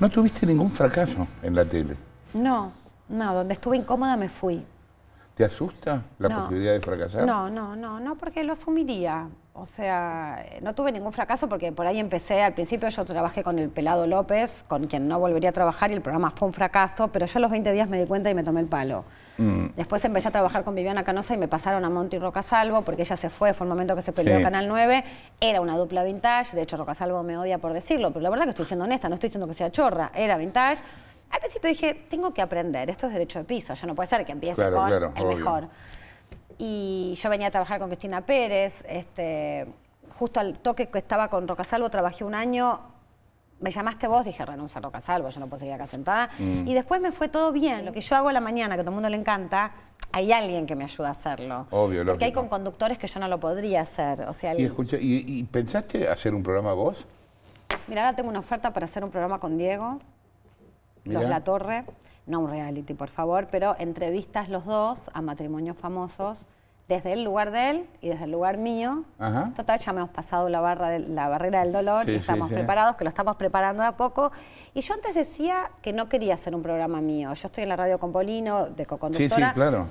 No tuviste ningún fracaso en la tele. No, no, donde estuve incómoda me fui. ¿Te asusta la posibilidad de fracasar? No, no, no, no, porque lo asumiría. O sea, no tuve ningún fracaso porque por ahí empecé. Al principio yo trabajé con el Pelado López, con quien no volvería a trabajar y el programa fue un fracaso, pero yo a los 20 días me di cuenta y me tomé el palo. Mm. Después empecé a trabajar con Viviana Canosa y me pasaron a Monty Rocasalvo porque ella se fue, fue el momento que se peleó Canal 9. Era una dupla vintage, de hecho Rocasalvo me odia por decirlo, pero la verdad que estoy siendo honesta, no estoy diciendo que sea chorra, era vintage. Al principio dije, tengo que aprender, esto es derecho de piso, ya no puede ser que empiece con el mejor. Y yo venía a trabajar con Cristina Pérez, este, justo al toque que estaba con Rocasalvo, trabajé un año me llamaste vos, dije renunciar a Roca Salvo, yo no puedo seguir acá sentada. Mm. Y después me fue todo bien. Lo que yo hago a la mañana, que todo el mundo le encanta, hay alguien que me ayuda a hacerlo. Obvio, Porque hay con conductores que yo no lo podría hacer. O sea, y, ¿y, pensaste hacer un programa vos? Mira, ahora tengo una oferta para hacer un programa con Diego, Los La Torre. No un reality, por favor, pero entrevistas los dos a matrimonios famosos desde el lugar de él y desde el lugar mío. Total, ya me hemos pasado la, barra la barrera del dolor y estamos preparados, que lo estamos preparando a poco. Y yo antes decía que no quería hacer un programa mío. Yo estoy en la radio con Polino, de co Sí, sí, claro.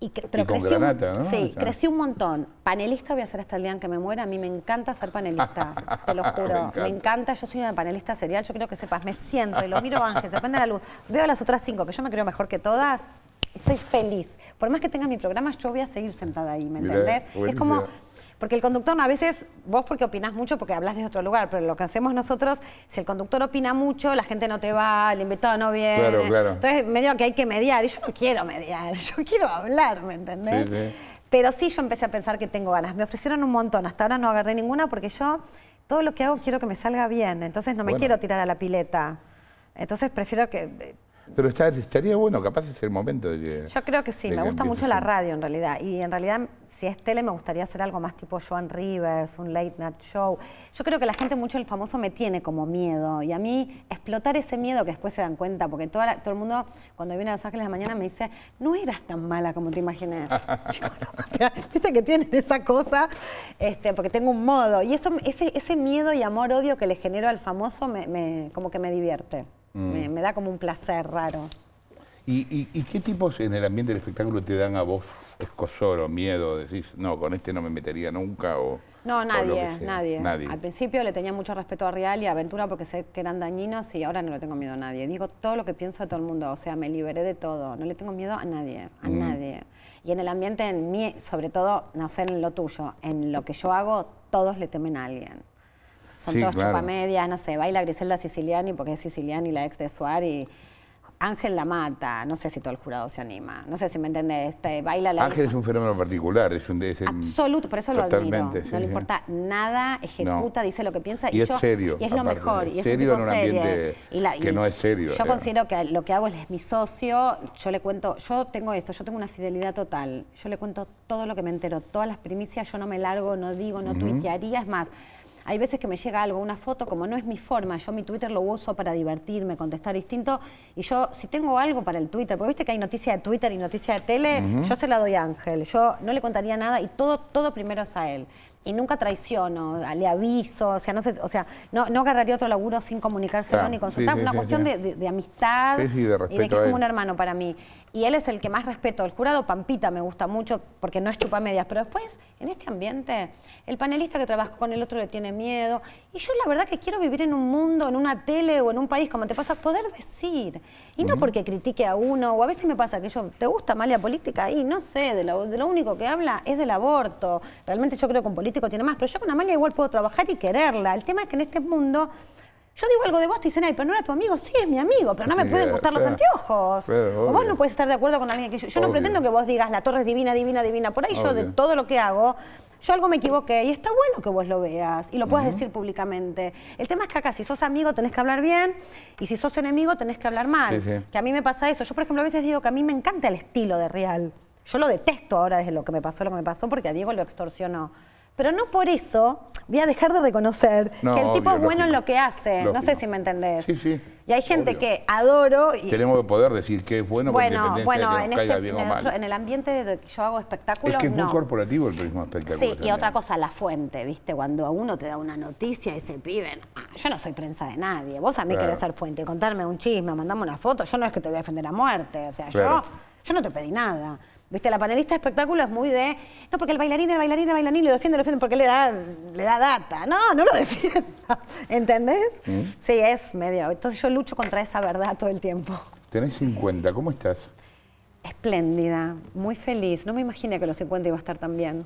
Y, pero crecí, granata, un, ¿no? Sí, crecí un montón. Panelista voy a ser hasta el día en que me muera. A mí me encanta ser panelista, te lo juro. me, encanta. yo soy una panelista serial. Yo creo que sepas, me siento y lo miro, Ángel, Depende de la luz. Veo a las otras cinco, que yo me creo mejor que todas soy feliz. Por más que tenga mi programa, yo voy a seguir sentada ahí, ¿me entendés? es como, porque el conductor a veces, vos porque opinás mucho porque hablas de otro lugar, pero lo que hacemos nosotros, si el conductor opina mucho, la gente no te va, el invitado no viene. Claro, claro. Entonces medio que hay que mediar, y yo no quiero mediar, yo quiero hablar, ¿me entendés? Pero sí yo empecé a pensar que tengo ganas. Me ofrecieron un montón, hasta ahora no agarré ninguna porque yo todo lo que hago quiero que me salga bien, entonces no me quiero tirar a la pileta. Entonces prefiero que pero estaría bueno, capaz es el momento de llegar Yo creo que sí, me gusta mucho la radio en realidad. Y en realidad, si es tele, me gustaría hacer algo más tipo Joan Rivers, un late night show. Yo creo que la gente mucho el famoso me tiene como miedo. Y a mí explotar ese miedo que después se dan cuenta, porque toda todo el mundo cuando viene a Los Ángeles de la mañana me dice, no eras tan mala como te imaginé. Dice viste que tienen esa cosa, este, porque tengo un modo. Y eso, ese, ese miedo y amor-odio que le genero al famoso me, como que me divierte. Mm. Me, da como un placer raro. ¿Y, qué tipos en el ambiente del espectáculo te dan a vos escosor o miedo? Decís, no, con este no me metería nunca o... No, nadie, nadie, Al principio le tenía mucho respeto a Real y a Aventura porque sé que eran dañinos y ahora no le tengo miedo a nadie. Digo todo lo que pienso de todo el mundo, o sea, me liberé de todo. No le tengo miedo a nadie, a mm. nadie. Y en el ambiente, en mí, sobre todo, no sé, en lo tuyo, en lo que yo hago, todos le temen a alguien son sí, todos chupamedias, no sé, baila Griselda Siciliani porque es Siciliani, la ex de Suárez. Ángel la mata, no sé si todo el jurado se anima, no sé si me entiende, este, baila la... Ángel es un fenómeno particular, es un... Es Absoluto, por eso lo admiro, no le importa nada, ejecuta, dice lo que piensa y, es serio. Y es lo mejor, y es serio en un ambiente que no es serio. Yo considero que lo que hago es mi socio, yo le cuento, yo tengo esto, yo tengo una fidelidad total, yo le cuento todo lo que me entero, todas las primicias, yo no me largo, no digo, no tuitearía, es más... Hay veces que me llega algo, una foto, como no es mi forma, yo mi Twitter lo uso para divertirme, contestar distinto, y yo si tengo algo para el Twitter, porque viste que hay noticia de Twitter y noticia de tele, yo se la doy a Ángel, yo no le contaría nada y todo, todo primero es a él y nunca traiciono, le aviso, o sea, no sé, o sea, no, agarraría otro laburo sin comunicárselo ni consultar, Es una cuestión de, amistad y de que es como un hermano para mí y él es el que más respeto. El jurado Pampita me gusta mucho porque no es medias pero después, en este ambiente, el panelista que trabaja con el otro le tiene miedo. Y yo la verdad que quiero vivir en un mundo, en una tele o en un país, como te pasa, poder decir. Y no porque critique a uno, o a veces me pasa que yo, ¿te gusta malia política? Y no sé, de lo, de lo único que habla es del aborto. Realmente yo creo que un político tiene más, pero yo con Amalia igual puedo trabajar y quererla. El tema es que en este mundo yo digo algo de vos, te dicen, ay, pero no era tu amigo, sí, es mi amigo, pero no me pueden gustar los anteojos. o vos no puedes estar de acuerdo con alguien que yo. Yo no pretendo que vos digas, la torre es divina, divina, divina. Por ahí yo de todo lo que hago, yo algo me equivoqué y está bueno que vos lo veas y lo puedas decir públicamente. El tema es que acá, si sos amigo, tenés que hablar bien y si sos enemigo, tenés que hablar mal. Que a mí me pasa eso. Yo, por ejemplo, a veces digo que a mí me encanta el estilo de Real. Yo lo detesto ahora desde lo que me pasó, lo que me pasó, porque a Diego lo extorsionó. Pero no por eso voy a dejar de reconocer que el tipo es bueno en lo que hace. No sé si me entendés. Sí, sí. Y hay gente que adoro y... Tenemos que poder decir que es bueno, bueno bueno, de que este, en el ambiente de que yo hago espectáculos, Es que es muy corporativo el turismo espectáculo. Sí, y otra cosa, la fuente, ¿viste? Cuando a uno te da una noticia y se piden, ah, yo no soy prensa de nadie, vos a mí querés ser fuente, contarme un chisme, mandarme una foto, yo no es que te voy a defender a muerte, o sea, yo, yo no te pedí nada. ¿Viste? La panelista de espectáculo es muy de. No, porque el bailarín, el bailarín, el bailarín, lo defiende, lo defiende, porque le da, le da data. No, no lo defienda. ¿Entendés? ¿Mm? Sí, es medio. Entonces yo lucho contra esa verdad todo el tiempo. Tenés 50, ¿cómo estás? Espléndida, muy feliz. No me imaginé que los 50 iba a estar tan bien.